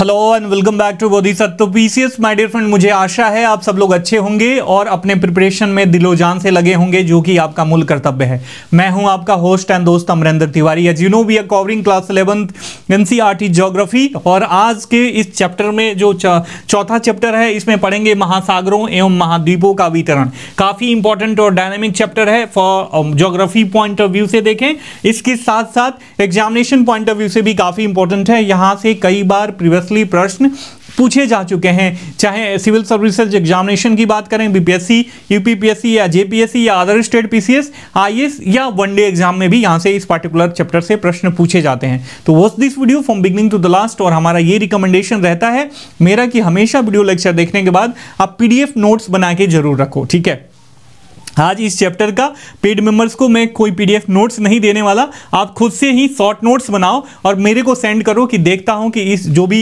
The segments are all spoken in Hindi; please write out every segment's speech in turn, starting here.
hello and welcome back to Bodhi C S my dear friend मुझे आशा है आप सब लोग अच्छे होंगे और अपने प्रिपरेशन में दिलो जान से लगे होंगे जो कि आपका मूल कर्तव्य है मैं हूं आपका होस्ट एंड दोस्त Amarendra Tiwari as you know we are covering class eleventh N C geography और आज के इस चैप्टर में जो चौथा चैप्टर है इसमें पढ़ेंगे महासागरों एवं महाद्वीपों का वितरण काफ़ी इंपॉर्टेंट और डायनेमिक चैप्टर है for geography point of view से देखें इसके साथ साथ एग्जामिनेशन पॉइंट ऑफ व्यू से भी काफ़ी इंपॉर्टेंट है यहाँ से कई बार प्रीवियस असली प्रश्न पूछे जा चुके हैं चाहे सिविल सर्विसेज एग्जामिनेशन की बात करें बीपीएससी यूपीपीएससी या जेपीएससी या अदर स्टेट पीसीएस आईएएस या वन डे एग्जाम में भी यहाँ से इस पर्टिकुलर चैप्टर से प्रश्न पूछे जाते हैं तो watch this video from beginning to the last और हमारा ये रिकमेंडेशन रहता है मेरा कि हमेशा वीडियो लेक्चर देखने के बाद आप पी नोट्स बना के जरूर रखो ठीक है आज हाँ इस चैप्टर का पेड मेंबर्स को मैं कोई पीडीएफ नोट्स नहीं देने वाला आप खुद से ही शॉर्ट नोट्स बनाओ और मेरे को सेंड करो कि देखता हूं कि इस जो भी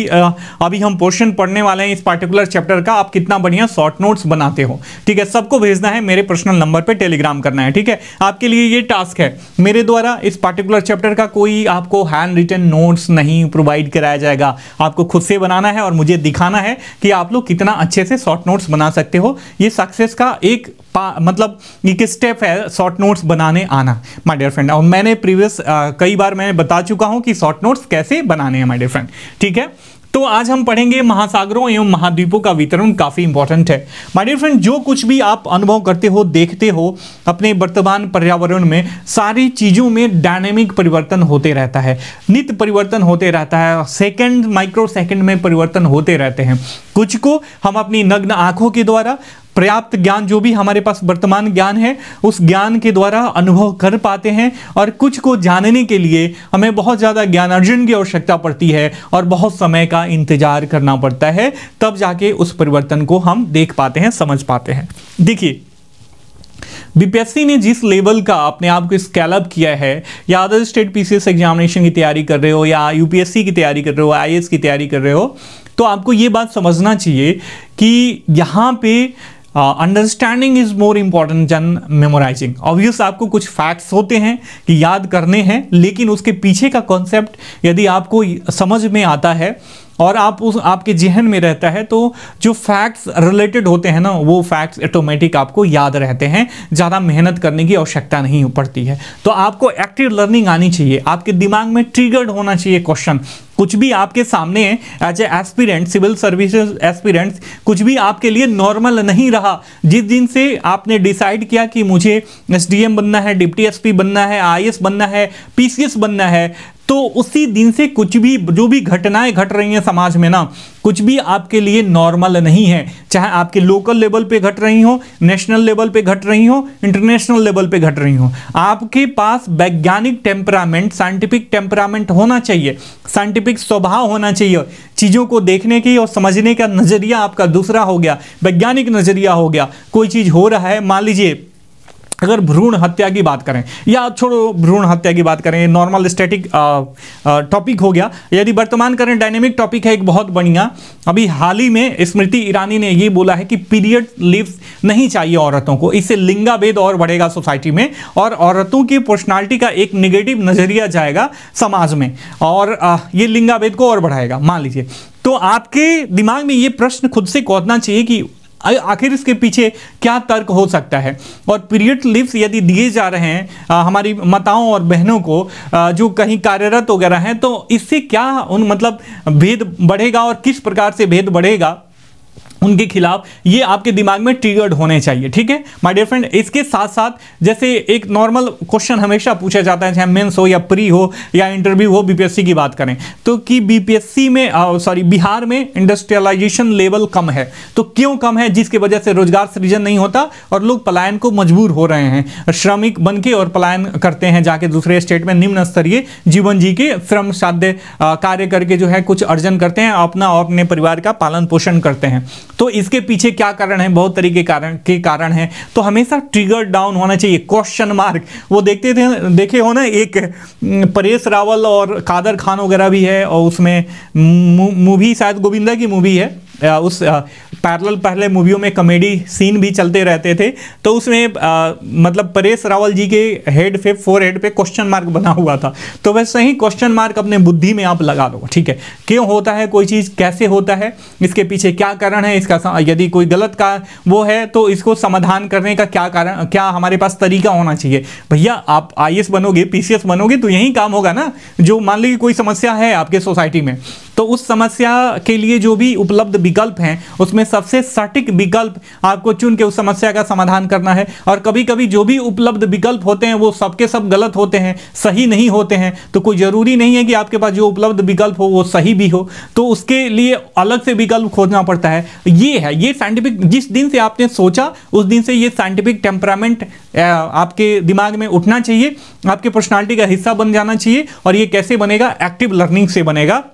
अभी हम पोर्शन पढ़ने वाले हैं इस पार्टिकुलर चैप्टर का आप कितना बढ़िया शॉर्ट नोट्स बनाते हो ठीक है सबको भेजना है मेरे पर्सनल नंबर पर टेलीग्राम करना है ठीक है आपके लिए ये टास्क है मेरे द्वारा इस पार्टिकुलर चैप्टर का कोई आपको हैंड रिटर्न नोट्स नहीं प्रोवाइड कराया जाएगा आपको खुद से बनाना है और मुझे दिखाना है कि आप लोग कितना अच्छे से शॉर्ट नोट्स बना सकते हो ये सक्सेस का एक मतलब एक स्टेप है शॉर्ट नोट्स बनाने आना माय डियर फ्रेंड और मैंने प्रीवियस कई बार मैं बता चुका हूं कि शॉर्ट नोट्स कैसे बनाने हैं माय डियर फ्रेंड ठीक है तो आज हम पढ़ेंगे महासागरों एवं महाद्वीपों का वितरण काफ़ी इंपॉर्टेंट है माय डियर फ्रेंड जो कुछ भी आप अनुभव करते हो देखते हो अपने वर्तमान पर्यावरण में सारी चीज़ों में डायनेमिक परिवर्तन होते रहता है नित परिवर्तन होते रहता है सेकंड माइक्रो सेकंड में परिवर्तन होते रहते हैं कुछ को हम अपनी नग्न आंखों के द्वारा पर्याप्त ज्ञान जो भी हमारे पास वर्तमान ज्ञान है उस ज्ञान के द्वारा अनुभव कर पाते हैं और कुछ को जानने के लिए हमें बहुत ज़्यादा ज्ञान अर्जन की आवश्यकता पड़ती है और बहुत समय का इंतजार करना पड़ता है तब जाके उस परिवर्तन को हम देख पाते हैं समझ पाते हैं देखिए बीपीएससी ने जिस लेवल का अपने आप को स्कैलअप किया है या अदर स्टेट पीसीएस एग्जामिनेशन की तैयारी कर रहे हो या यूपीएससी की तैयारी कर रहे हो आई की तैयारी कर रहे हो तो आपको ये बात समझना चाहिए कि यहाँ पे understanding is more important than memorizing obvious आपको कुछ फैक्ट्स होते हैं कि याद करने हैं लेकिन उसके पीछे का कॉन्सेप्ट यदि आपको समझ में आता है और आप उस आपके जहन में रहता है तो जो फैक्ट्स रिलेटेड होते हैं ना वो फैक्ट्स ऑटोमेटिक आपको याद रहते हैं ज़्यादा मेहनत करने की आवश्यकता नहीं पड़ती है तो आपको एक्टिव लर्निंग आनी चाहिए आपके दिमाग में ट्रिगर्ड होना चाहिए क्वेश्चन कुछ भी आपके सामने as a aspirant civil service aspirants कुछ भी आपके लिए नॉर्मल नहीं रहा जिस दिन से आपने डिसाइड किया कि मुझे एसडीएम बनना है डिप्टी एसपी बनना है आईएएस बनना है पीसीएस बनना है तो उसी दिन से कुछ भी जो भी घटनाएं घट रही हैं समाज में ना कुछ भी आपके लिए नॉर्मल नहीं है चाहे आपके लोकल लेवल पे घट रही हो नेशनल लेवल पे घट रही हो इंटरनेशनल लेवल पे घट रही हो आपके पास वैज्ञानिक टेम्परामेंट साइंटिफिक टेम्परामेंट होना चाहिए साइंटिफिक स्वभाव होना चाहिए चीज़ों को देखने की और समझने का नज़रिया आपका दूसरा हो गया वैज्ञानिक नज़रिया हो गया कोई चीज़ हो रहा है मान लीजिए अगर भ्रूण हत्या की बात करें या छोड़ो भ्रूण हत्या की बात करें नॉर्मल स्टैटिक टॉपिक हो गया यदि वर्तमान करें डायनेमिक टॉपिक है एक बहुत बढ़िया अभी हाल ही में स्मृति ईरानी ने ये बोला है कि पीरियड लिव नहीं चाहिए औरतों को इससे लिंगाभेद और बढ़ेगा सोसाइटी में और औरतों की पर्सनैलिटी का एक निगेटिव नज़रिया जाएगा समाज में और ये लिंगाभेद को और बढ़ाएगा मान लीजिए तो आपके दिमाग में ये प्रश्न खुद से खोदना चाहिए कि आखिर इसके पीछे क्या तर्क हो सकता है और पीरियड लिप्स यदि दिए जा रहे हैं आ, हमारी माताओं और बहनों को आ, जो कहीं कार्यरत वगैरह हैं तो इससे क्या उन मतलब भेद बढ़ेगा और किस प्रकार से भेद बढ़ेगा उनके खिलाफ ये आपके दिमाग में ट्रिगर्ड होने चाहिए ठीक है माय डियर फ्रेंड इसके साथ साथ जैसे एक नॉर्मल क्वेश्चन हमेशा पूछा जाता है चाहे मेंस हो या प्री हो या इंटरव्यू हो बीपीएससी की बात करें तो कि बीपीएससी में सॉरी बिहार में इंडस्ट्रियलाइजेशन लेवल कम है तो क्यों कम है जिसकी वजह से रोजगार सृजन नहीं होता और लोग पलायन को मजबूर हो रहे हैं श्रमिक बन के और पलायन करते हैं जाके दूसरे स्टेट में निम्न स्तरीय जीवन जी के श्रम साध्य कार्य करके जो है कुछ अर्जन करते हैं अपना और अपने परिवार का पालन पोषण करते हैं तो इसके पीछे क्या कारण है बहुत तरीके कारण के कारण है तो हमेशा ट्रिगर डाउन होना चाहिए क्वेश्चन मार्क वो देखते थे देखे हो ना एक परेश रावल और कादर खान वगैरह भी है और उसमें मूवी शायद गोविंदा की मूवी है उस पैरल पहले मूवियों में कॉमेडी सीन भी चलते रहते थे तो उसमें आ, मतलब परेश रावल जी के हेड पे फोर हेड पे क्वेश्चन मार्क बना हुआ था तो वैसे ही क्वेश्चन मार्क अपने बुद्धि में आप लगा लो ठीक है क्यों होता है कोई चीज़ कैसे होता है इसके पीछे क्या कारण है इसका यदि कोई गलत का वो है तो इसको समाधान करने का क्या कारण क्या हमारे पास तरीका होना चाहिए भैया आप आई बनोगे पी बनोगे तो यही काम होगा ना जो मान लीजिए कोई समस्या है आपके सोसाइटी में तो उस समस्या के लिए जो भी उपलब्ध विकल्प हैं उसमें सबसे सटीक विकल्प आपको चुन के उस समस्या का समाधान करना है और कभी कभी जो भी उपलब्ध विकल्प होते हैं वो सबके सब गलत होते हैं सही नहीं होते हैं तो कोई ज़रूरी नहीं है कि आपके पास जो उपलब्ध विकल्प हो वो सही भी हो तो उसके लिए अलग से विकल्प खोजना पड़ता है ये है ये साइंटिफिक जिस दिन से आपने सोचा उस दिन से ये साइंटिफिक टेम्परामेंट आपके दिमाग में उठना चाहिए आपके पर्सनालिटी का हिस्सा बन जाना चाहिए और ये कैसे बनेगा एक्टिव लर्निंग से बनेगा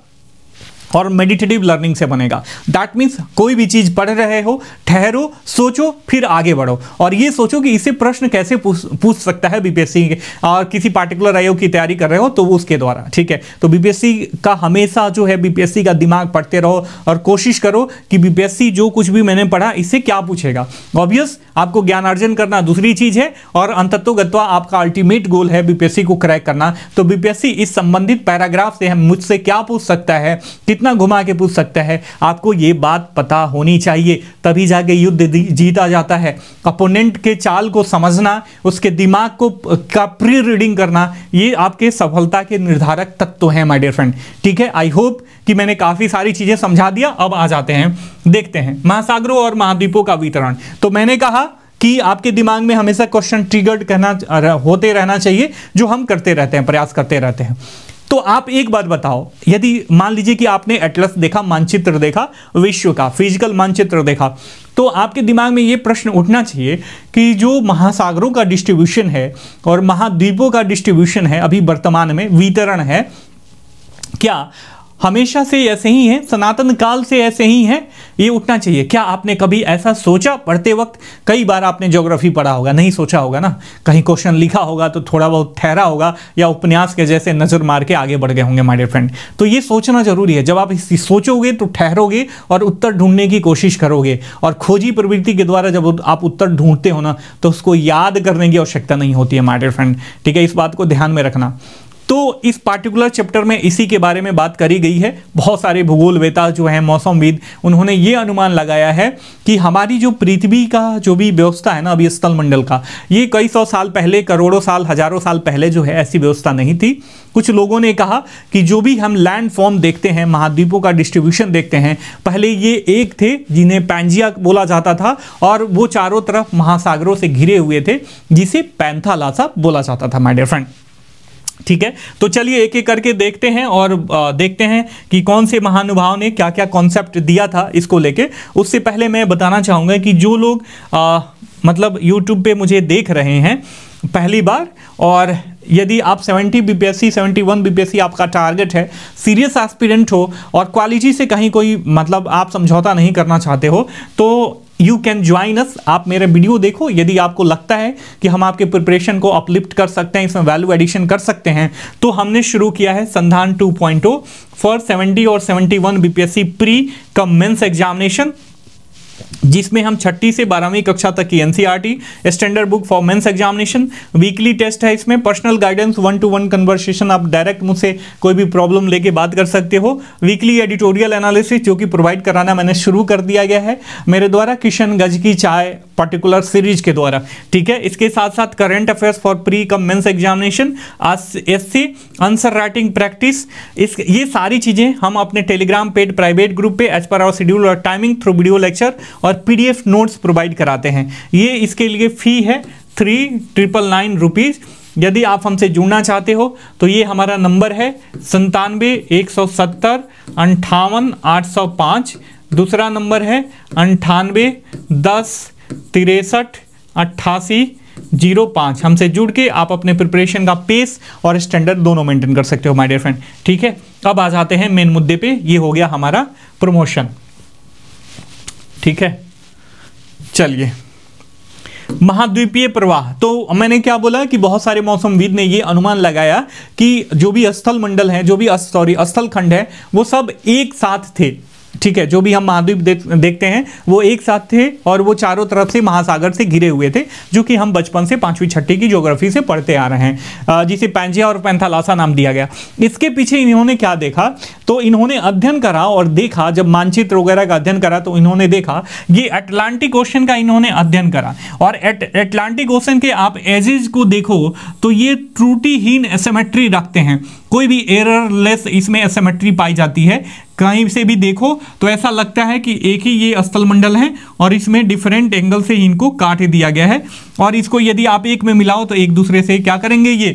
और मेडिटेटिव लर्निंग से बनेगा दैट मीन्स कोई भी चीज़ पढ़ रहे हो ठहरो सोचो फिर आगे बढ़ो और ये सोचो कि इससे प्रश्न कैसे पूछ सकता है बीपीएससी के और किसी पार्टिकुलर आयोग की तैयारी कर रहे हो तो उसके द्वारा ठीक है तो बीपीएससी का हमेशा जो है बीपीएससी का दिमाग पढ़ते रहो और कोशिश करो कि बीपीएससी जो कुछ भी मैंने पढ़ा इससे क्या पूछेगा ऑब्वियस आपको ज्ञान अर्जन करना दूसरी चीज़ है और अंतत्वगत्वा आपका अल्टीमेट गोल है बीपीएससी को क्रैक करना तो बीपीएससी इस संबंधित पैराग्राफ से मुझसे क्या पूछ सकता है कितना कितना घुमा के पूछ सकता है आपको ये बात पता होनी चाहिए तभी जाके युद्ध जीता जाता है अपोनेंट के चाल को समझना उसके दिमाग को का प्री रीडिंग करना ये आपके सफलता के निर्धारक तत्व हैं माय डियर फ्रेंड ठीक है आई होप कि मैंने काफ़ी सारी चीज़ें समझा दिया अब आ जाते हैं देखते हैं महासागरों और महाद्वीपों का वितरण तो मैंने कहा कि आपके दिमाग में हमेशा क्वेश्चन ट्रिगर्ड करना होते रहना चाहिए जो हम करते रहते हैं प्रयास करते रहते हैं तो आप एक बात बताओ यदि मान लीजिए कि आपने एटलस देखा मानचित्र देखा विश्व का फिजिकल मानचित्र देखा तो आपके दिमाग में ये प्रश्न उठना चाहिए कि जो महासागरों का डिस्ट्रीब्यूशन है और महाद्वीपों का डिस्ट्रीब्यूशन है अभी वर्तमान में वितरण है क्या हमेशा से ऐसे ही हैं सनातन काल से ऐसे ही हैं ये उठना चाहिए क्या आपने कभी ऐसा सोचा पढ़ते वक्त कई बार आपने ज्योग्राफी पढ़ा होगा नहीं सोचा होगा ना कहीं क्वेश्चन लिखा होगा तो थोड़ा बहुत ठहरा होगा या उपन्यास के जैसे नज़र मार के आगे बढ़ गए होंगे माई डियर फ्रेंड तो ये सोचना जरूरी है जब आप इसी सोचोगे तो ठहरोगे और उत्तर ढूंढने की कोशिश करोगे और खोजी प्रवृत्ति के द्वारा जब आप उत्तर ढूंढते हो ना तो उसको याद करने की आवश्यकता नहीं होती है माई डियर फ्रेंड ठीक है इस बात को ध्यान में रखना तो इस पार्टिकुलर चैप्टर में इसी के बारे में बात करी गई है बहुत सारे भूगोल वेता जो हैं मौसमविद उन्होंने ये अनुमान लगाया है कि हमारी जो पृथ्वी का जो भी व्यवस्था है ना अभी स्थल मंडल का ये कई सौ साल पहले करोड़ों साल हजारों साल पहले जो है ऐसी व्यवस्था नहीं थी कुछ लोगों ने कहा कि जो भी हम लैंड फॉर्म देखते हैं महाद्वीपों का डिस्ट्रीब्यूशन देखते हैं पहले ये एक थे जिन्हें पैंजिया बोला जाता था और वो चारों तरफ महासागरों से घिरे हुए थे जिसे पैंथालासा बोला जाता था माय डियर फ्रेंड ठीक है तो चलिए एक एक करके देखते हैं और देखते हैं कि कौन से महानुभाव ने क्या क्या कॉन्सेप्ट दिया था इसको लेके उससे पहले मैं बताना चाहूँगा कि जो लोग आ, मतलब यूट्यूब पे मुझे देख रहे हैं पहली बार और यदि आप 70 बीपीएससी 71 बीपीएससी आपका टारगेट है सीरियस एस्पिरेंट हो और क्वालिटी से कहीं कोई मतलब आप समझौता नहीं करना चाहते हो तो यू कैन ज्वाइन अस आप मेरे वीडियो देखो यदि आपको लगता है कि हम आपके प्रिपरेशन को अपलिफ्ट कर सकते हैं इसमें वैल्यू एडिशन कर सकते हैं तो हमने शुरू किया है संधान 2.0 फॉर 70 और 71 BPSC pre cum mains examination जिसमें हम छठी से बारहवीं कक्षा तक की NCERT standard book for mains examination weekly test है इसमें personal guidance one to one conversation आप डायरेक्ट मुझसे कोई भी प्रॉब्लम लेके बात कर सकते हो वीकली एडिटोरियल एनालिसिस जो कि प्रोवाइड कराना मैंने शुरू कर दिया गया है मेरे द्वारा किशन गज की चाय पर्टिकुलर सीरीज के द्वारा ठीक है इसके साथ साथ current affairs for pre cum mains examination S C answer writing practice इस ये सारी चीज़ें हम अपने टेलीग्राम पेड प्राइवेट ग्रुप पे एज पर आवर शेड्यूल और टाइमिंग थ्रू वीडियो लेक्चर और पीडीएफ नोट्स प्रोवाइड कराते हैं ये इसके लिए फ़ी है थ्री ट्रिपल नाइन रुपीज़ यदि आप हमसे जुड़ना चाहते हो तो ये हमारा नंबर है संतानवे एक सौ सत्तर अंठावन आठ सौ पाँच दूसरा नंबर है अंठानवे दस तिरसठ अट्ठासी जीरो पाँच हमसे जुड़ के आप अपने प्रिपरेशन का पेस और स्टैंडर्ड दोनों मेंटेन कर सकते हो माय डियर फ्रेंड ठीक है अब आ जाते हैं मेन मुद्दे पे ये हो गया हमारा प्रमोशन ठीक है चलिए महाद्वीपीय प्रवाह तो मैंने क्या बोला कि बहुत सारे मौसमविद ने ये अनुमान लगाया कि जो भी स्थल मंडल है जो भी सॉरी स्थल खंड है वो सब एक साथ थे ठीक है जो भी हम महाद्वीप देखते हैं वो एक साथ थे और वो चारों तरफ से महासागर से घिरे हुए थे जो कि हम बचपन से पांचवी छठी की ज्योग्राफी से पढ़ते आ रहे हैं जिसे पैंजिया और पैंथालासा नाम दिया गया इसके पीछे इन्होंने क्या देखा तो इन्होंने अध्ययन करा और देखा जब मानचित्र वगैरह का अध्ययन करा तो इन्होंने देखा ये अटलांटिक ओशन का इन्होंने अध्ययन करा और अटलांटिक ओशन के आप एजेज को देखो तो ये त्रुटिहीन एसेमेट्री रखते हैं कोई भी एररलेस इसमें एसेमेट्री पाई जाती है कहीं से भी देखो तो ऐसा लगता है कि एक ही ये मंडल है और इसमें डिफरेंट एंगल से इनको काट दिया गया है और इसको यदि आप एक में मिलाओ तो एक दूसरे से क्या करेंगे ये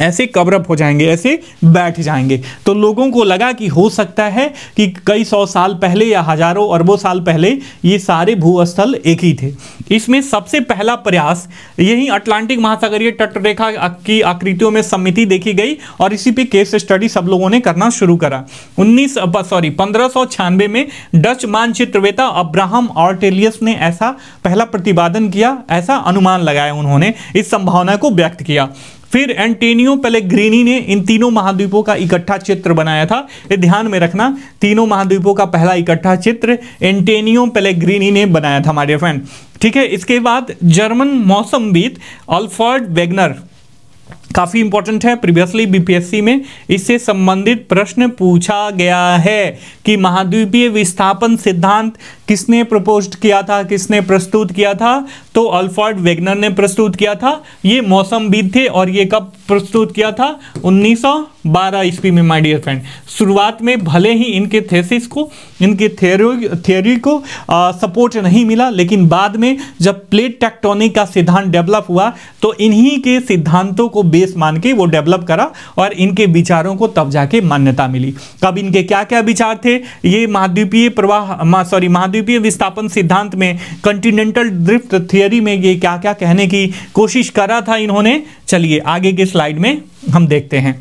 ऐसे कवरअप हो जाएंगे ऐसे बैठ जाएंगे तो लोगों को लगा कि हो सकता है कि कई सौ साल पहले या हजारों अरबों साल पहले ये सारे भूस्थल एक ही थे इसमें सबसे पहला प्रयास यही अटलांटिक महासागरीय तटरेखा की आकृतियों में समिति देखी गई और इसी पे केस स्टडी सब लोगों ने करना शुरू करा उन्नीस सॉरी पंद्रह में डच मानचित्रवेता अब्राहम ऑर्टेलियस ने ऐसा पहला प्रतिपादन किया ऐसा अनुमान लगाया उन्होंने इस संभावना को व्यक्त किया फिर एंटेनियो पेलेग्रीनी ने इन तीनों महाद्वीपों का इकट्ठा चित्र बनाया था ये ध्यान में रखना तीनों महाद्वीपों का पहला इकट्ठा चित्र एंटेनियो पेलेग्रीनी ने बनाया था हमारे फ्रेंड ठीक है इसके बाद जर्मन मौसमविद अल्फर्ड वेगनर काफ़ी इंपॉर्टेंट है प्रीवियसली बीपीएससी में इससे संबंधित प्रश्न पूछा गया है कि महाद्वीपीय विस्थापन सिद्धांत किसने प्रपोज किया था किसने प्रस्तुत किया था तो अल्फर्ड वेगनर ने प्रस्तुत किया था ये मौसमविद थे और ये कब प्रस्तुत किया था उन्नीस बारह ईस्वी में माय डियर फ्रेंड शुरुआत में भले ही इनके थेसिस को इनके थ्योरी थ्योरी को सपोर्ट नहीं मिला लेकिन बाद में जब प्लेट टेक्टोनिक का सिद्धांत डेवलप हुआ तो इन्हीं के सिद्धांतों को बेस मान के वो डेवलप करा और इनके विचारों को तब जाके मान्यता मिली कब इनके क्या क्या विचार थे ये महाद्वीपीय प्रवाह सॉरी महाद्वीपीय विस्थापन सिद्धांत में कंटिनेंटल ड्रिफ्ट थियरी में ये क्या क्या कहने की कोशिश करा था इन्होंने चलिए आगे के स्लाइड में हम देखते हैं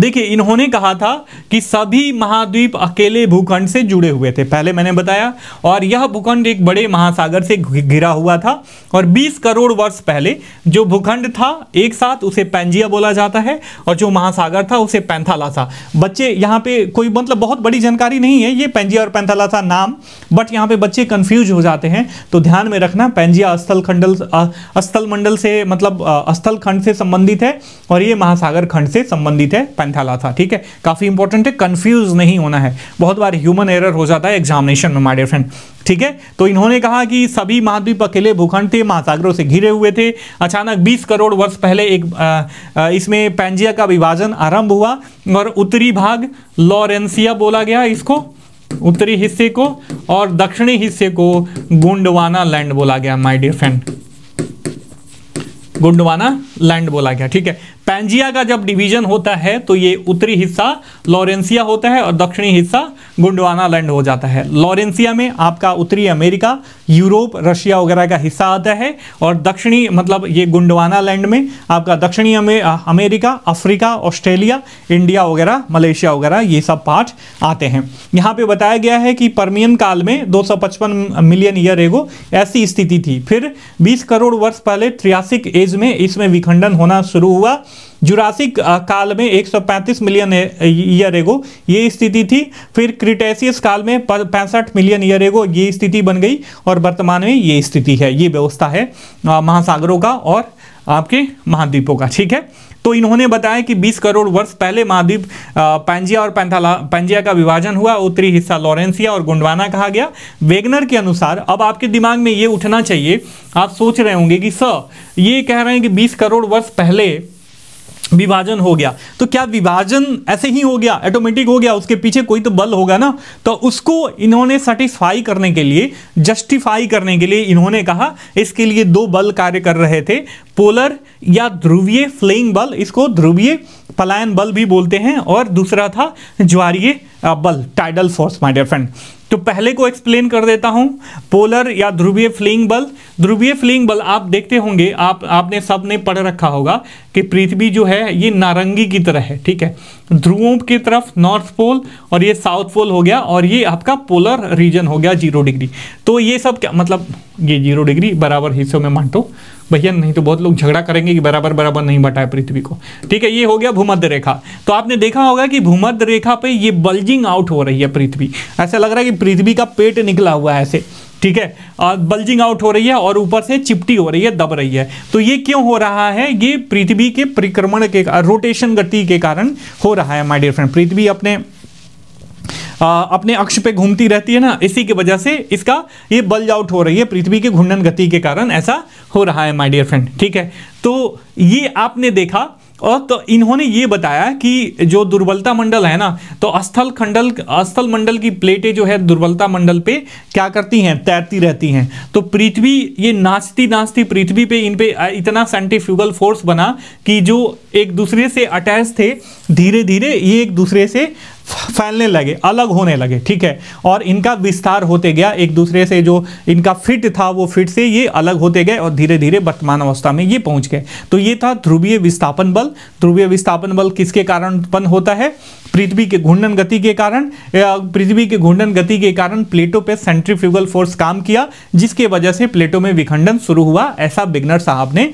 देखिए इन्होंने कहा था कि सभी महाद्वीप अकेले भूखंड से जुड़े हुए थे पहले मैंने बताया और यह भूखंड एक बड़े महासागर से घिरा हुआ था और 20 करोड़ वर्ष पहले जो भूखंड था एक साथ उसे पैंजिया बोला जाता है और जो महासागर था उसे पैंथालासा बच्चे यहाँ पे कोई मतलब बहुत बड़ी जानकारी नहीं है ये पेंजिया और पैंथालासा नाम बट यहाँ पे बच्चे कन्फ्यूज हो जाते हैं तो ध्यान में रखना पैंजिया स्थल खंडल स्थल मंडल से मतलब स्थल खंड से संबंधित है और ये महासागर खंड से संबंधित कंप्लीट है था ठीक है काफ़ी इंपॉर्टेंट है कंफ्यूज नहीं होना है बहुत बार ह्यूमन एरर हो जाता है एग्जामिनेशन में माइडियर फ्रेंड ठीक है तो इन्होंने कहा कि सभी महाद्वीप अकेले भूखंड थे महासागरों से घिरे हुए थे अचानक 20 करोड़ वर्ष पहले एक इसमें पैंजिया का विभाजन आरंभ हुआ और उत्तरी भाग लॉरेंसिया बोला गया इसको उत्तरी हिस्से को और दक्षिणी हिस्से को गोंडवाना लैंड बोला गया my dear friend Gondwana land बोला गया ठीक है पैंजिया का जब डिवीजन होता है तो ये उत्तरी हिस्सा लॉरेंसिया होता है और दक्षिणी हिस्सा गुंडवाना लैंड हो जाता है लॉरेंसिया में आपका उत्तरी अमेरिका यूरोप रशिया वगैरह का हिस्सा आता है और दक्षिणी मतलब ये गुंडवाना लैंड में आपका दक्षिणी अमे, अमेरिका अफ्रीका ऑस्ट्रेलिया इंडिया वगैरह मलेशिया वगैरह ये सब पार्ट आते हैं यहाँ पे बताया गया है कि परमियन काल में 255 मिलियन ईयर एगो ऐसी स्थिति थी फिर 20 करोड़ वर्ष पहले त्रियासिक एज में इसमें विखंडन होना शुरू हुआ जुरासिक काल में 135 मिलियन ईयर एगो ये स्थिति थी फिर क्रिटेसियस काल में पैंसठ मिलियन ईयर एगो ये स्थिति बन गई और वर्तमान में ये स्थिति है ये व्यवस्था है महासागरों का और आपके महाद्वीपों का ठीक है तो इन्होंने बताया कि 20 करोड़ वर्ष पहले महाद्वीप पैंजिया और पैंथाला पैंजिया का विभाजन हुआ उत्तरी हिस्सा लॉरेंसिया और गुंडवाना कहा गया वेगनर के अनुसार अब आपके दिमाग में ये उठना चाहिए आप सोच रहे होंगे कि सर ये कह रहे हैं कि 20 करोड़ वर्ष पहले विभाजन हो गया तो क्या विभाजन ऐसे ही हो गया ऑटोमेटिक हो गया उसके पीछे कोई तो बल होगा ना तो उसको इन्होंने सेटिस्फाई करने के लिए जस्टिफाई करने के लिए इन्होंने कहा इसके लिए दो बल कार्य कर रहे थे पोलर या ध्रुवीय फ्लेइंग बल इसको ध्रुवीय पलायन बल भी बोलते हैं और दूसरा था ज्वारीय बल टाइडल फोर्स माय फ्रेंड तो पहले को एक्सप्लेन कर देता हूं पोलर या ध्रुवीय फ्लिंग बल ध्रुवीय फ्लिंग बल आप देखते होंगे आप आपने सब ने पढ़ रखा होगा कि पृथ्वी जो है ये नारंगी की तरह है ठीक है ध्रुवों की तरफ नॉर्थ पोल और ये साउथ पोल हो गया और ये आपका पोलर रीजन हो गया जीरो डिग्री तो ये सब क्या मतलब ये जीरो डिग्री बराबर हिस्सों में बांटो भैया नहीं तो बहुत लोग झगड़ा करेंगे कि बराबर बराबर नहीं बटा है पृथ्वी को ठीक है ये हो गया भूमध्य रेखा तो आपने देखा होगा कि भूमध्य रेखा पे ये बल्जिंग आउट हो रही है पृथ्वी ऐसा लग रहा है कि पृथ्वी का पेट निकला हुआ है ऐसे ठीक है और बल्जिंग आउट हो रही है और ऊपर से चिपटी हो रही है दब रही है तो ये क्यों हो रहा है ये पृथ्वी के परिक्रमण के रोटेशन गति के कारण हो रहा है माय डियर फ्रेंड पृथ्वी अपने आ, अपने अक्ष पे घूमती रहती है ना इसी की वजह से इसका ये बल्ज आउट हो रही है पृथ्वी के घूर्णन गति के कारण ऐसा हो रहा है माय डियर फ्रेंड ठीक है तो ये आपने देखा और तो इन्होंने ये बताया कि जो दुर्बलता मंडल है ना तो अस्थल खंडल अस्थल मंडल की प्लेटें जो है दुर्बलता मंडल पे क्या करती हैं तैरती रहती हैं तो पृथ्वी ये नाचती नाचती पृथ्वी पे इन पे इतना सेंट्रीफ्यूगल फोर्स बना कि जो एक दूसरे से अटैच थे धीरे धीरे ये एक दूसरे से फैलने लगे अलग होने लगे ठीक है और इनका विस्तार होते गया एक दूसरे से जो इनका फिट था वो फिट से ये अलग होते गए और धीरे धीरे वर्तमान अवस्था में ये पहुंच गए तो ये था ध्रुवीय विस्थापन बल ध्रुवीय विस्थापन बल किसके कारण उत्पन्न होता है पृथ्वी के घूर्णन गति के कारण पृथ्वी के घूर्णन गति के कारण प्लेटो पे सेंट्रीफ्यूगल फोर्स काम किया जिसके वजह से प्लेटो में विखंडन शुरू हुआ ऐसा बिगनर साहब ने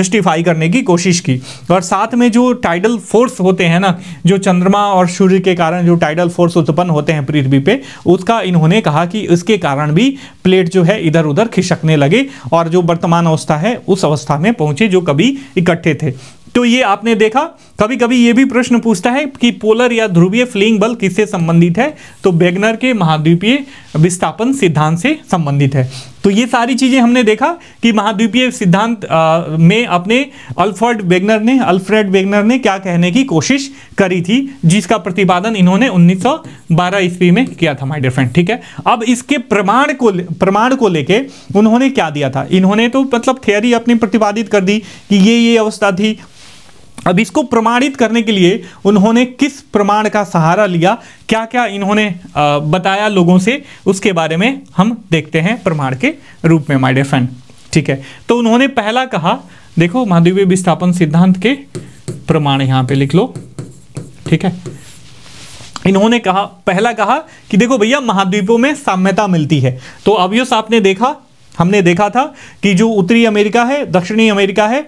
जस्टिफाई करने की कोशिश की और साथ में जो टाइडल फोर्स होते हैं ना जो चंद्रमा और सूर्य के कारण जो टाइडल फोर्स उत्पन्न होते हैं पृथ्वी पे उसका इन्होंने कहा कि इसके कारण भी प्लेट जो है इधर उधर खिसकने लगे और जो वर्तमान अवस्था है उस अवस्था में पहुंचे जो कभी इकट्ठे थे तो ये आपने देखा कभी कभी ये भी प्रश्न पूछता है कि पोलर या ध्रुवीय फ्लिंग बल किससे संबंधित है तो बेगनर के महाद्वीपीय विस्थापन सिद्धांत से संबंधित है तो ये सारी चीज़ें हमने देखा कि महाद्वीपीय सिद्धांत में अपने अल्फर्ड वेगनर ने अल्फ्रेड वेगनर ने क्या कहने की कोशिश करी थी जिसका प्रतिपादन इन्होंने 1912 ईस्वी में किया था माय डियर फ्रेंड ठीक है अब इसके प्रमाण को प्रमाण को लेके उन्होंने क्या दिया था इन्होंने तो मतलब थेरी अपनी प्रतिपादित कर दी कि ये ये अवस्था थी अब इसको प्रमाणित करने के लिए उन्होंने किस प्रमाण का सहारा लिया क्या क्या इन्होंने बताया लोगों से उसके बारे में हम देखते हैं प्रमाण के रूप में माई डे फ्रेंड ठीक है तो उन्होंने पहला कहा देखो महाद्वीप विस्थापन सिद्धांत के प्रमाण यहां पे लिख लो ठीक है इन्होंने कहा पहला कहा कि देखो भैया महाद्वीपों में साम्यता मिलती है तो अबियस आपने देखा हमने देखा था कि जो उत्तरी अमेरिका है दक्षिणी अमेरिका है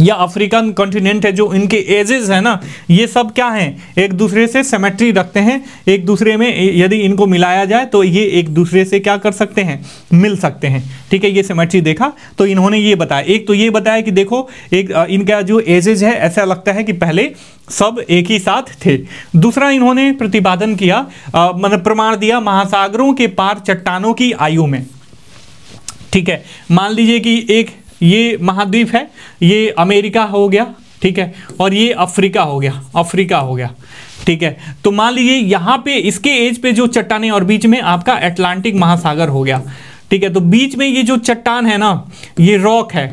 या अफ्रीकन कॉन्टिनेंट है जो इनके एजेस है ना ये सब क्या हैं एक दूसरे से सेमेट्री रखते हैं एक दूसरे में यदि इनको मिलाया जाए तो ये एक दूसरे से क्या कर सकते हैं मिल सकते हैं ठीक है ये सेमेट्री देखा तो इन्होंने ये बताया एक तो ये बताया कि देखो एक इनका जो एजेज है ऐसा लगता है कि पहले सब एक ही साथ थे दूसरा इन्होंने प्रतिपादन किया मतलब प्रमाण दिया महासागरों के पार चट्टानों की आयु में ठीक है मान लीजिए कि एक ये महाद्वीप है ये अमेरिका हो गया ठीक है और ये अफ्रीका हो गया अफ्रीका हो गया ठीक है तो मान लीजिए यहाँ पे इसके एज पे जो चट्टाने और बीच में आपका अटलांटिक महासागर हो गया ठीक है तो बीच में ये जो चट्टान है ना ये रॉक है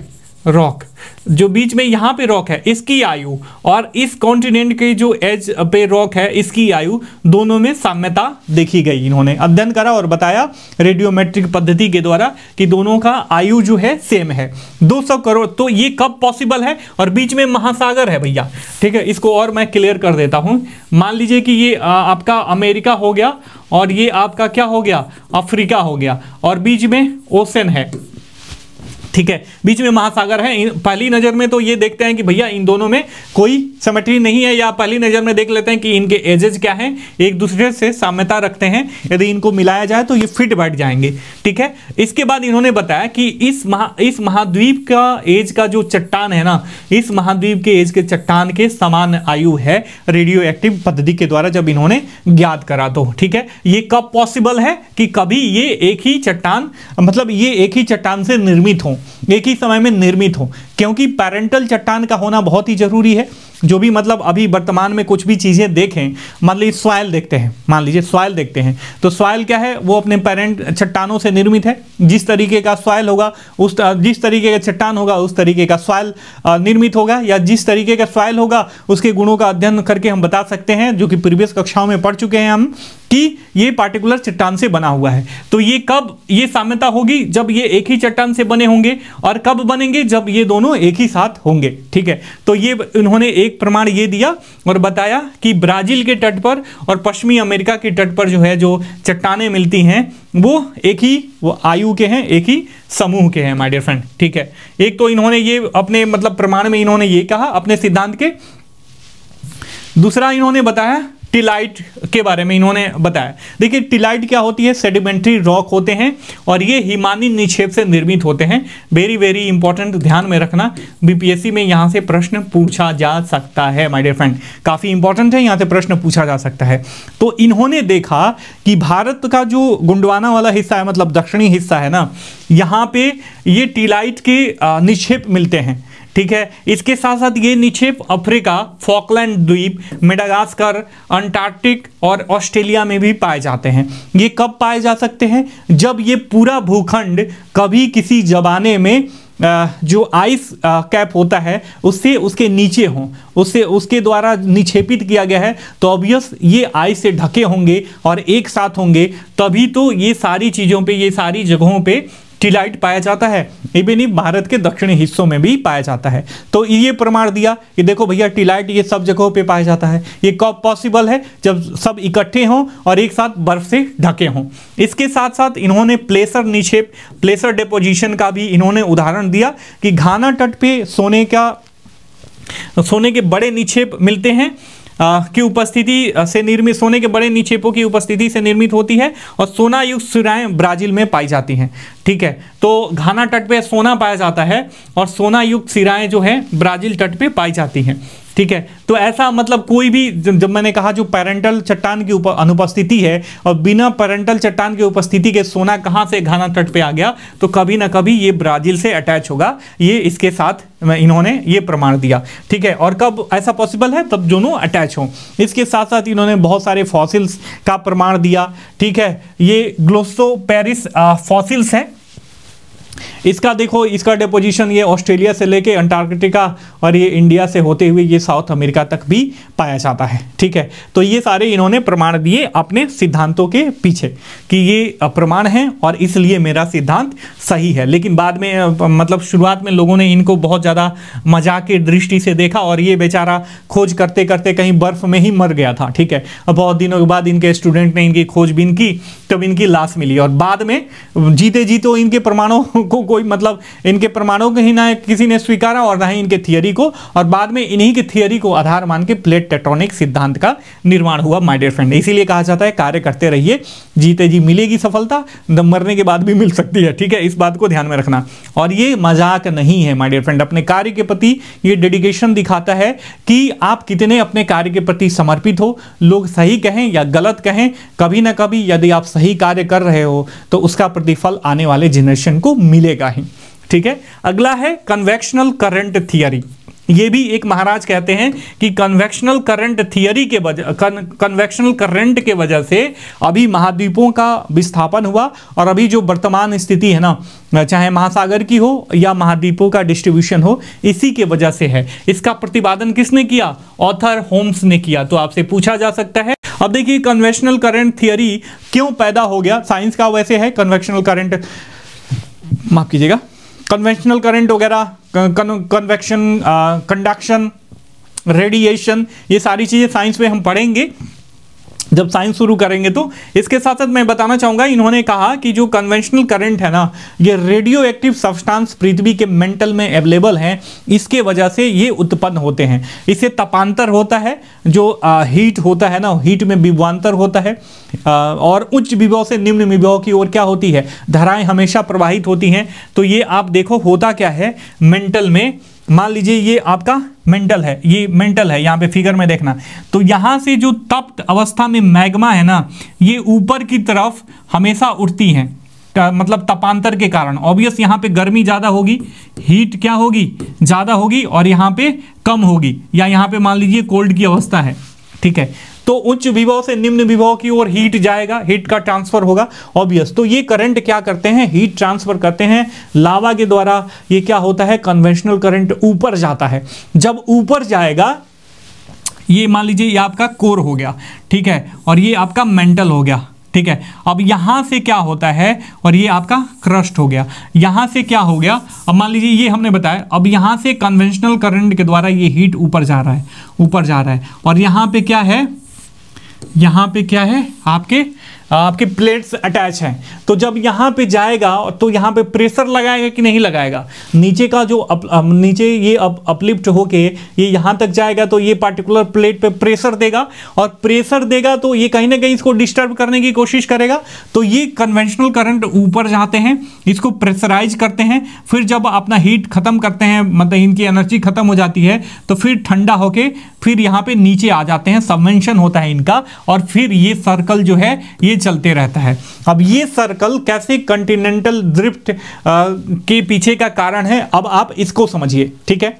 रॉक जो बीच में यहां पे रॉक है इसकी आयु और इस कॉन्टिनेंट के जो एज पे रॉक है इसकी आयु दोनों में साम्यता देखी गई इन्होंने अध्ययन करा और बताया रेडियोमेट्रिक पद्धति के द्वारा कि दोनों का आयु जो है सेम है 200 करोड़ तो ये कब पॉसिबल है और बीच में महासागर है भैया ठीक है इसको और मैं क्लियर कर देता हूं मान लीजिए कि ये आ, आपका अमेरिका हो गया और ये आपका क्या हो गया अफ्रीका हो गया और बीच में ओशन है ठीक है बीच में महासागर है पहली नज़र में तो ये देखते हैं कि भैया इन दोनों में कोई समेट्री नहीं है या पहली नज़र में देख लेते हैं कि इनके एजेस क्या हैं एक दूसरे से साम्यता रखते हैं यदि इनको मिलाया जाए तो ये फिट बैठ जाएंगे ठीक है इसके बाद इन्होंने बताया कि इस महा इस महाद्वीप का एज का जो चट्टान है ना इस महाद्वीप के एज के चट्टान के समान आयु है रेडियो एक्टिव पद्धति के द्वारा जब इन्होंने ज्ञात करा तो ठीक है ये कब पॉसिबल है कि कभी ये एक ही चट्टान मतलब ये एक ही चट्टान से निर्मित हों एक ही समय में निर्मित हो क्योंकि पैरेंटल चट्टान का होना बहुत ही जरूरी है जो भी मतलब अभी वर्तमान में कुछ भी चीज़ें देखें मान लीजिए सॉयल देखते हैं मान लीजिए सॉयल देखते हैं तो सॉयल क्या है वो अपने पेरेंट चट्टानों से निर्मित है जिस तरीके का सॉयल होगा उस जिस तरीके का चट्टान होगा उस तरीके का सॉयल निर्मित होगा या जिस तरीके का सॉयल होगा उसके गुणों का अध्ययन करके हम बता सकते हैं जो कि प्रीवियस कक्षाओं में पढ़ चुके हैं हम कि ये पार्टिकुलर चट्टान से बना हुआ है तो ये कब ये साम्यता होगी जब ये एक ही चट्टान से बने होंगे और कब बनेंगे जब ये दोनों एक ही साथ होंगे ठीक है तो ये इन्होंने एक प्रमाण ये दिया और बताया कि ब्राजील के तट पर और पश्चिमी अमेरिका के तट पर जो है जो चट्टाने मिलती हैं वो एक ही वो आयु के हैं एक ही समूह के हैं माय डियर फ्रेंड ठीक है एक तो इन्होंने ये अपने मतलब प्रमाण में इन्होंने ये कहा अपने सिद्धांत के दूसरा इन्होंने बताया टिलाइट के बारे में इन्होंने बताया देखिए टिलाइट क्या होती है सेडिमेंट्री रॉक होते हैं और ये हिमानी निक्षेप से निर्मित होते हैं वेरी वेरी इंपॉर्टेंट ध्यान में रखना बीपीएससी में यहाँ से प्रश्न पूछा जा सकता है माय डियर फ्रेंड काफ़ी इंपॉर्टेंट है यहाँ से प्रश्न पूछा जा सकता है तो इन्होंने देखा कि भारत का जो गुंडवाना वाला हिस्सा है मतलब दक्षिणी हिस्सा है ना यहाँ पे ये टिलाइट के निक्षेप मिलते हैं ठीक है इसके साथ साथ ये निक्षेप अफ्रीका फॉकलैंड द्वीप मेडागास्कर अंटार्कटिक और ऑस्ट्रेलिया में भी पाए जाते हैं ये कब पाए जा सकते हैं जब ये पूरा भूखंड कभी किसी जमाने में जो आइस कैप होता है उससे उसके नीचे हों उससे उसके द्वारा निक्षेपित किया गया है तो ऑब्वियस ये आइस से ढके होंगे और एक साथ होंगे तभी तो ये सारी चीज़ों पे ये सारी जगहों पे टीलाइट पाया जाता है इवन भारत के दक्षिणी हिस्सों में भी पाया जाता है तो ये प्रमाण दिया कि देखो भैया टीलाइट ये सब जगहों पे पाया जाता है ये कब पॉसिबल है जब सब इकट्ठे हों और एक साथ बर्फ से ढके हों इसके साथ साथ इन्होंने प्लेसर निक्षेप प्लेसर डिपोजिशन का भी इन्होंने उदाहरण दिया कि घाना तट पे सोने का सोने के बड़े निक्षेप मिलते हैं की उपस्थिति से निर्मित सोने के बड़े निक्षेपों की उपस्थिति से निर्मित होती है और सोना युग सिराएं ब्राजील में पाई जाती हैं ठीक है तो घाना तट पे सोना पाया जाता है और सोना युग सिराएं जो है ब्राजील तट पे पाई जाती हैं ठीक है तो ऐसा मतलब कोई भी जब मैंने कहा जो पेरेंटल चट्टान की अनुपस्थिति है और बिना पेरेंटल चट्टान की उपस्थिति के सोना कहाँ से घाना तट पे आ गया तो कभी ना कभी ये ब्राज़ील से अटैच होगा ये इसके साथ इन्होंने ये प्रमाण दिया ठीक है और कब ऐसा पॉसिबल है तब दोनों अटैच हों इसके साथ साथ इन्होंने बहुत सारे फॉसिल्स का प्रमाण दिया ठीक है ये ग्लोसो पेरिस फॉसिल्स हैं इसका देखो इसका डिपोजिशन ये ऑस्ट्रेलिया से लेके अंटार्कटिका और ये इंडिया से होते हुए ये साउथ अमेरिका तक भी पाया जाता है ठीक है तो ये सारे इन्होंने प्रमाण दिए अपने सिद्धांतों के पीछे कि ये प्रमाण है और इसलिए मेरा सिद्धांत सही है लेकिन बाद में मतलब शुरुआत में लोगों ने इनको बहुत ज़्यादा मजाक की दृष्टि से देखा और ये बेचारा खोज करते करते कहीं बर्फ में ही मर गया था ठीक है और बहुत दिनों के बाद इनके स्टूडेंट ने इनकी खोजबीन की तब इनकी लाश मिली और बाद में जीते जीते इनके प्रमाणों को कोई मतलब इनके प्रमाणों को ही ना किसी ने स्वीकारा और ना ही इनके थियरी को और बाद में इन्हीं की थियरी को आधार मान के प्लेट टेक्ट्रॉनिक सिद्धांत का निर्माण हुआ माई डियर फ्रेंड इसीलिए कहा जाता है कार्य करते रहिए जीते जी मिलेगी सफलता मरने के बाद भी मिल सकती है ठीक है इस बात को ध्यान में रखना और ये मजाक नहीं है माई डियर फ्रेंड अपने कार्य के प्रति ये डेडिकेशन दिखाता है कि आप कितने अपने कार्य के प्रति समर्पित हो लोग सही कहें या गलत कहें कभी ना कभी यदि आप सही कार्य कर रहे हो तो उसका प्रतिफल आने वाले जनरेशन को मिलेगा ही ठीक है अगला है कन्वेक्शनल करंट थियरी ये भी एक महाराज कहते हैं कि कन्वेक्शनल करंट थियरी के वजह कन्वेक्शनल करंट के वजह से अभी महाद्वीपों का विस्थापन हुआ और अभी जो वर्तमान स्थिति है ना चाहे महासागर की हो या महाद्वीपों का डिस्ट्रीब्यूशन हो इसी के वजह से है इसका प्रतिपादन किसने किया ऑथर होम्स ने किया तो आपसे पूछा जा सकता है अब देखिए कन्वेक्शनल करंट थियरी क्यों पैदा हो गया साइंस का वैसे है कन्वेक्शनल करंट माफ कीजिएगा कन्वेंशनल करंट वगैरह कन्वेक्शन कंडक्शन रेडिएशन ये सारी चीज़ें साइंस में हम पढ़ेंगे जब साइंस शुरू करेंगे तो इसके साथ साथ मैं बताना चाहूंगा इन्होंने कहा कि जो कन्वेंशनल करंट है ना ये रेडियो एक्टिव सब्सटेंस पृथ्वी के मेंटल में अवेलेबल हैं इसके वजह से ये उत्पन्न होते हैं इसे तपांतर होता है जो आ, हीट होता है ना हीट में विवान्तर होता है आ, और उच्च विभव से निम्न विभव की ओर क्या होती है धाराएँ हमेशा प्रवाहित होती हैं तो ये आप देखो होता क्या है मेंटल में मान लीजिए ये आपका मेंटल है ये मेंटल है यहाँ पे फिगर में देखना तो यहाँ से जो तप्त अवस्था में मैग्मा है ना ये ऊपर की तरफ हमेशा उठती हैं मतलब तपांतर के कारण ऑब्वियस यहाँ पे गर्मी ज़्यादा होगी हीट क्या होगी ज़्यादा होगी और यहाँ पे कम होगी या यहाँ पे मान लीजिए कोल्ड की अवस्था है ठीक है तो उच्च विभव से निम्न विभव की ओर हीट जाएगा हीट का ट्रांसफर होगा ऑब्वियस तो ये करंट क्या करते हैं हीट ट्रांसफर करते हैं लावा के द्वारा ये क्या होता है कन्वेंशनल करंट ऊपर जाता है जब ऊपर जाएगा ये मान लीजिए ये आपका कोर हो गया ठीक है और ये आपका मेंटल हो गया ठीक है अब यहां से क्या होता है और ये आपका क्रस्ट हो गया यहां से क्या हो गया अब मान लीजिए ये हमने बताया अब यहां से कन्वेंशनल करंट के द्वारा ये हीट ऊपर जा रहा है ऊपर जा रहा है और यहां पे क्या है यहाँ पे क्या है आपके आपके प्लेट्स अटैच हैं तो जब यहाँ पे जाएगा तो यहाँ पे प्रेशर लगाएगा कि नहीं लगाएगा नीचे का जो अप, um, नीचे ये अप, अपलिफ्ट होके ये यहाँ तक जाएगा तो ये पार्टिकुलर प्लेट पे प्रेशर देगा और प्रेशर देगा तो ये कहीं ना कहीं इसको डिस्टर्ब करने की कोशिश करेगा तो ये कन्वेंशनल करंट ऊपर जाते हैं इसको प्रेशराइज करते हैं फिर जब अपना हीट खत्म करते हैं मतलब इनकी एनर्जी खत्म हो जाती है तो फिर ठंडा होके फिर यहाँ पे नीचे आ जाते हैं सबवेंशन होता है इनका और फिर ये सर्कल जो है ये चलते रहता है अब ये सर्कल कैसे कंटिनेंटल ड्रिफ्ट के पीछे का कारण है अब आप इसको समझिए ठीक है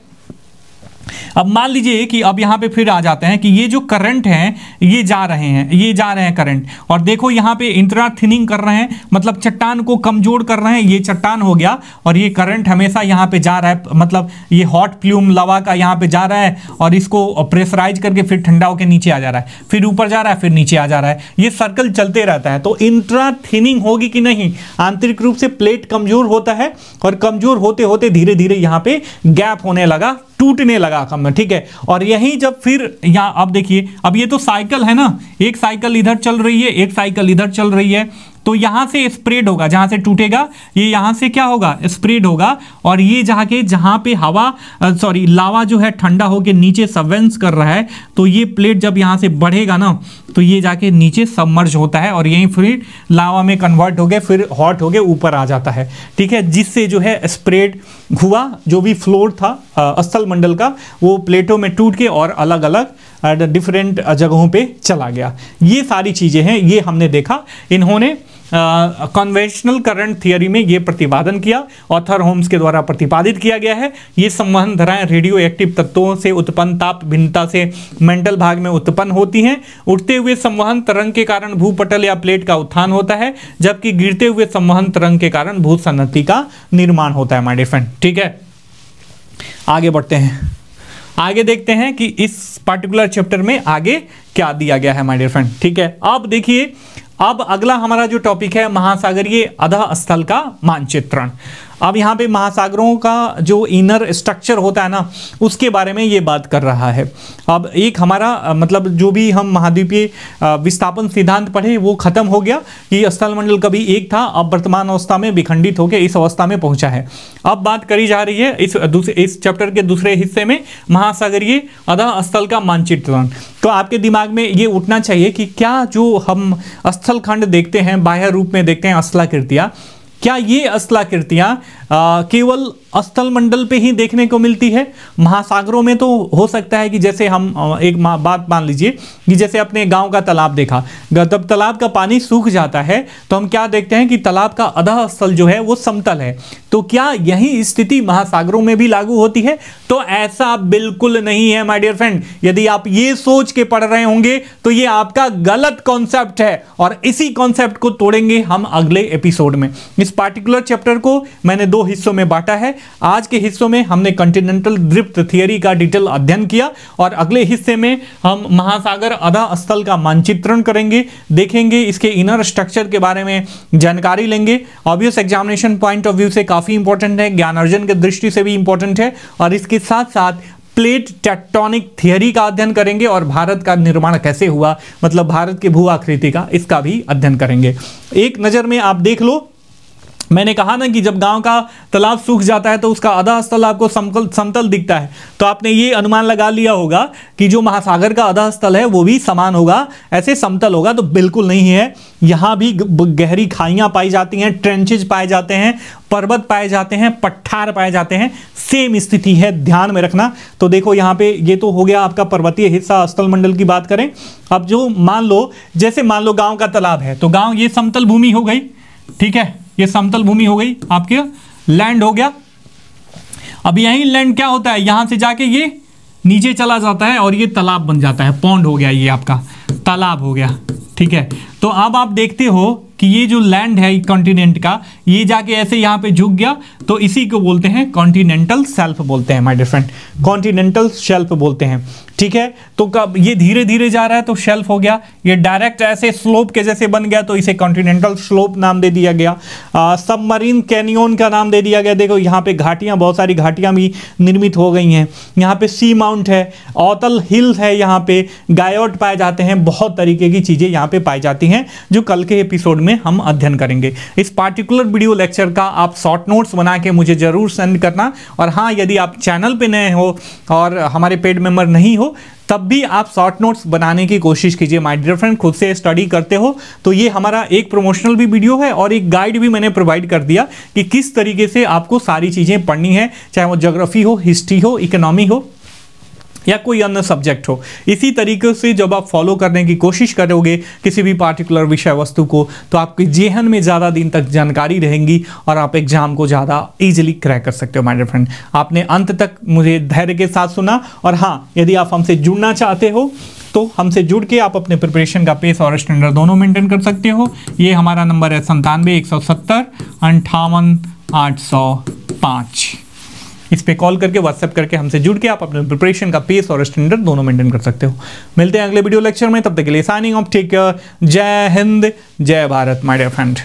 अब मान लीजिए कि अब यहाँ पे फिर आ जाते हैं कि ये जो करंट हैं ये जा रहे हैं ये जा रहे हैं करंट और देखो यहाँ पे इंतरा थिनिंग कर रहे हैं मतलब चट्टान को कमजोर कर रहे हैं ये चट्टान हो गया और ये करंट हमेशा यहाँ पे जा रहा है मतलब ये हॉट प्लूम लवा का यहां पे जा रहा है और इसको प्रेशराइज करके फिर ठंडा होकर नीचे आ जा रहा है फिर ऊपर जा रहा है फिर नीचे आ जा रहा है ये सर्कल चलते रहता है तो इंतरा थिनिंग होगी कि नहीं आंतरिक रूप से प्लेट कमजोर होता है और कमजोर होते होते धीरे धीरे यहाँ पे गैप होने लगा टूटने लगा कम में ठीक है और यही जब फिर यहां आप देखिए अब ये तो साइकिल है ना एक साइकिल इधर चल रही है एक साइकिल इधर चल रही है तो यहाँ से स्प्रेड होगा जहाँ से टूटेगा ये यहाँ से क्या होगा स्प्रेड होगा और ये जाके जहाँ पे हवा सॉरी लावा जो है ठंडा होके नीचे सबवेंस कर रहा है तो ये प्लेट जब यहाँ से बढ़ेगा ना तो ये जाके नीचे सबमर्ज होता है और यहीं फिर लावा में कन्वर्ट हो गए फिर हॉट हो गए ऊपर आ जाता है ठीक है जिससे जो है स्प्रेड हुआ जो भी फ्लोर था अस्थल मंडल का वो प्लेटों में टूट के और अलग अलग डिफरेंट जगहों पे चला गया ये सारी चीज़ें हैं ये हमने देखा इन्होंने कन्वेंशनल करंट थियोरी में यह प्रतिपादन किया ऑथर होम्स के द्वारा प्रतिपादित किया गया है ये संवहन धराएं रेडियो एक्टिव तत्वों से उत्पन्न ताप भिन्नता से मेंटल भाग में उत्पन्न होती हैं उठते हुए संवहन तरंग के कारण भूपटल या प्लेट का उत्थान होता है जबकि गिरते हुए संवहन तरंग के कारण भूसन्नति का निर्माण होता है माइडिफेंट ठीक है आगे बढ़ते हैं आगे देखते हैं कि इस पार्टिकुलर चैप्टर में आगे क्या दिया गया है माय डियर फ्रेंड ठीक है अब देखिए अब अगला हमारा जो टॉपिक है महासागरीय अधः स्थल का मानचित्रण अब यहाँ पे महासागरों का जो इनर स्ट्रक्चर होता है ना उसके बारे में ये बात कर रहा है अब एक हमारा मतलब जो भी हम महाद्वीपीय विस्थापन सिद्धांत पढ़े वो खत्म हो गया कि स्थलमंडल कभी एक था अब वर्तमान अवस्था में विखंडित होकर इस अवस्था में पहुंचा है अब बात करी जा रही है इस इस चैप्टर के दूसरे हिस्से में महासागरीय अदा स्थल का मानचित्रण तो आपके दिमाग में ये उठना चाहिए कि क्या जो हम स्थल खंड देखते हैं बाह्य रूप में देखते हैं स्थलाकृतियाँ क्या ये असलाकृतियाँ केवल अस्थल मंडल पे ही देखने को मिलती है महासागरों में तो हो सकता है कि जैसे हम एक बात मान लीजिए कि जैसे अपने गांव का तालाब देखा जब तालाब का पानी सूख जाता है तो हम क्या देखते हैं कि तालाब का अधा स्थल जो है वो समतल है तो क्या यही स्थिति महासागरों में भी लागू होती है तो ऐसा बिल्कुल नहीं है माई डियर फ्रेंड यदि आप ये सोच के पढ़ रहे होंगे तो ये आपका गलत कॉन्सेप्ट है और इसी कॉन्सेप्ट को तोड़ेंगे हम अगले एपिसोड में इस पार्टिकुलर चैप्टर को मैंने दो हिस्सों में बांटा है आज के हिस्सों में हमने कंटिनेंटल ड्रिफ्ट थियरी का डिटेल अध्ययन किया और अगले हिस्से में हम महासागर अधा स्थल का मानचित्रण करेंगे देखेंगे इसके इनर स्ट्रक्चर के बारे में जानकारी लेंगे obvious examination point of view से काफ़ी इंपॉर्टेंट है ज्ञान अर्जन के दृष्टि से भी इंपॉर्टेंट है और इसके साथ साथ प्लेट टेक्टोनिक थियरी का अध्ययन करेंगे और भारत का निर्माण कैसे हुआ मतलब भारत की भू आकृति का इसका भी अध्ययन करेंगे एक नज़र में आप देख लो मैंने कहा ना कि जब गांव का तालाब सूख जाता है तो उसका आधा स्थल आपको समतल समतल दिखता है तो आपने ये अनुमान लगा लिया होगा कि जो महासागर का आधा स्थल है वो भी समान होगा ऐसे समतल होगा तो बिल्कुल नहीं है यहाँ भी गहरी खाइयाँ पाई जाती हैं ट्रेंचेज पाए जाते हैं पर्वत पाए जाते हैं पठार पाए जाते हैं सेम स्थिति है ध्यान में रखना तो देखो यहाँ पे ये तो हो गया आपका पर्वतीय हिस्सा स्थल मंडल की बात करें अब जो मान लो जैसे मान लो गाँव का तालाब है तो गाँव ये समतल भूमि हो गई ठीक है ये समतल भूमि हो गई आपके लैंड हो गया अब यही लैंड क्या होता है यहां से जाके ये नीचे चला जाता है और ये तालाब बन जाता है पौंड हो गया ये आपका तालाब हो गया ठीक है तो अब आप देखते हो कि ये जो लैंड है कॉन्टिनेंट का ये जाके ऐसे यहाँ पे झुक गया तो इसी को बोलते हैं कॉन्टिनेंटल सेल्फ बोलते हैं my dear friend continental shelf बोलते हैं ठीक है तो कब ये धीरे धीरे जा रहा है तो शेल्फ हो गया ये डायरेक्ट ऐसे स्लोप के जैसे बन गया तो इसे कॉन्टिनेंटल स्लोप नाम दे दिया गया सबमरीन कैनियन का नाम दे दिया गया देखो यहाँ पे घाटियाँ बहुत सारी घाटियाँ भी निर्मित हो गई हैं यहाँ पे सी माउंट है औतल हिल्स है यहाँ पे गायोट पाए जाते हैं बहुत तरीके की चीज़ें यहाँ पे पाई जाती हैं जो कल के एपिसोड में में हम अध्ययन करेंगे इस पार्टिकुलर वीडियो लेक्चर का आप शॉर्ट नोट्स बना के मुझे ज़रूर सेंड करना और हाँ यदि आप चैनल पे नए हो और हमारे पेड मेंबर नहीं हो तब भी आप शॉर्ट नोट्स बनाने की कोशिश कीजिए माय डियर फ्रेंड खुद से स्टडी करते हो तो ये हमारा एक प्रमोशनल भी वीडियो है और एक गाइड भी मैंने प्रोवाइड कर दिया कि किस तरीके से आपको सारी चीज़ें पढ़नी है चाहे वो ज्योग्राफी हो हिस्ट्री हो इकोनॉमी हो या कोई अन्य सब्जेक्ट हो इसी तरीके से जब आप फॉलो करने की कोशिश करोगे किसी भी पार्टिकुलर विषय वस्तु को तो आपके जेहन में ज़्यादा दिन तक जानकारी रहेंगी और आप एग्जाम को ज़्यादा ईजिली क्रैक कर सकते हो माइडर फ्रेंड आपने अंत तक मुझे धैर्य के साथ सुना और हाँ यदि आप हमसे जुड़ना चाहते हो तो हमसे जुड़ के आप अपने प्रिपरेशन का पेस और स्टैंडर्ड दोनों मेंटेन कर सकते हो ये हमारा नंबर है संतानवे एक सौ सत्तर अंठावन आठ सौ पाँच इस पर कॉल करके व्हाट्सएप करके हमसे जुड़ के आप अपने प्रिपरेशन का पेस और स्टैंडर्ड दोनों मेंटेन कर सकते हो मिलते हैं अगले वीडियो लेक्चर में तब तक के लिए साइनिंग ऑफ टेक केयर जय हिंद जय भारत माय डियर फ्रेंड